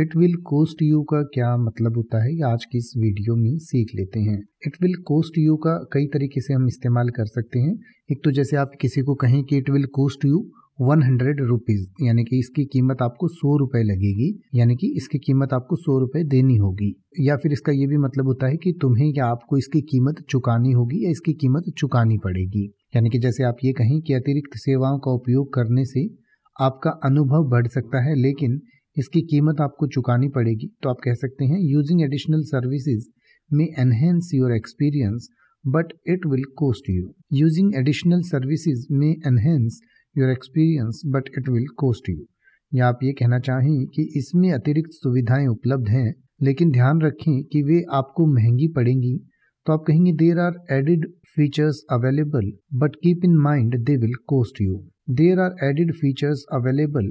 it will cost you का क्या मतलब होता है ये आज की इस वीडियो में सीख लेते हैं इट विल कोस्ट यू का कई तरीके से हम इस्तेमाल कर सकते हैं एक तो जैसे आप किसी को कहें कि it will cost you one hundred rupees यानी कि इसकी कीमत आपको सौ रुपए लगेगी यानी कि इसकी कीमत आपको सौ रुपए देनी होगी या फिर इसका ये भी मतलब होता है कि तुम्हें या आपको इसकी कीमत चुकानी होगी या इसकी कीमत चुकानी पड़ेगी यानी कि जैसे आप ये कहें कि अतिरिक्त सेवाओं का उपयोग करने से आपका अनुभव बढ़ सकता है लेकिन इसकी कीमत आपको चुकानी पड़ेगी तो आप कह सकते हैं यूजिंग एडिशनल सर्विसेज में enhance your experience but it will cost you using additional services में enhance your experience but it will cost you या आप ये कहना चाहें कि इसमें अतिरिक्त सुविधाएं उपलब्ध हैं लेकिन ध्यान रखें कि वे आपको महंगी पड़ेंगी तो आप कहेंगे there are added features available but keep in mind they will cost you there are added features available